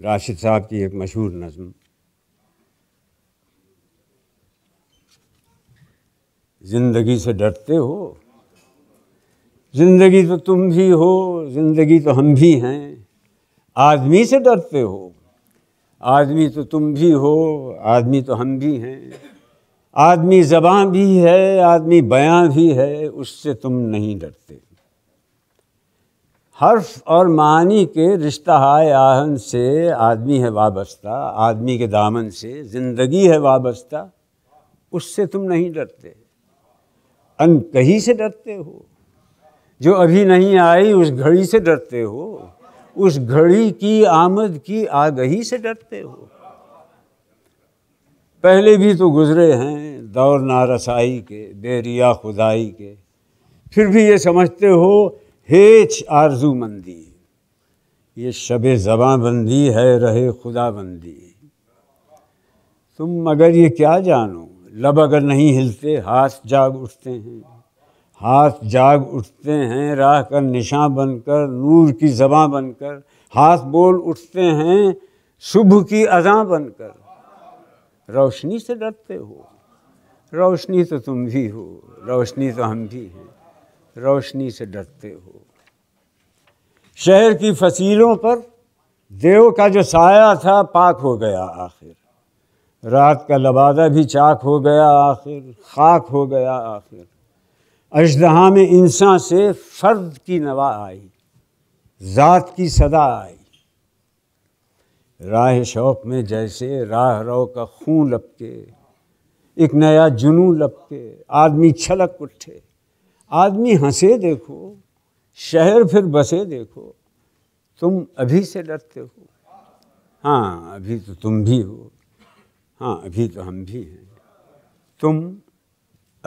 राशिद साहब की एक मशहूर नज़म ज़िंदगी से डरते हो ज़िंदगी तो तुम भी हो ज़िंदगी तो हम भी हैं आदमी से डरते हो आदमी तो तुम भी हो आदमी तो हम भी हैं आदमी ज़बान भी है आदमी बयां भी है उससे तुम नहीं डरते हर्फ और मानी के रिश्ता हाय आहन से आदमी है वाबस्ता आदमी के दामन से ज़िंदगी है वाबस्ता उससे तुम नहीं डरते अन कहीं से डरते हो जो अभी नहीं आई उस घड़ी से डरते हो उस घड़ी की आमद की आगही से डरते हो पहले भी तो गुजरे हैं दौर नारसाई के बेरिया खुदाई के फिर भी ये समझते हो हेच मंदी ये शब बंदी है रहे खुदा बंदी तुम मगर ये क्या जानो लब अगर नहीं हिलते हाथ जाग उठते हैं हाथ जाग उठते हैं राह का निशा बनकर नूर की जबाँ बनकर हाथ बोल उठते हैं सुबह की अजा बनकर रोशनी से डरते हो रोशनी तो तुम भी हो रोशनी तो हम भी हैं रोशनी से डरते हो शहर की फसीलों पर देव का जो साया था पाक हो गया आखिर रात का लबादा भी चाक हो गया आखिर खाक हो गया आखिर अजदहा में इंसान से फर्द की नवा आई ज़ात की सदा आई राह शौक में जैसे राह रो का खून लपके एक नया जुनू लपके आदमी छलक उठे आदमी हंसे देखो शहर फिर बसे देखो तुम अभी से डरते हो हाँ अभी तो तुम भी हो हाँ अभी तो हम भी हैं तुम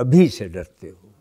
अभी से डरते हो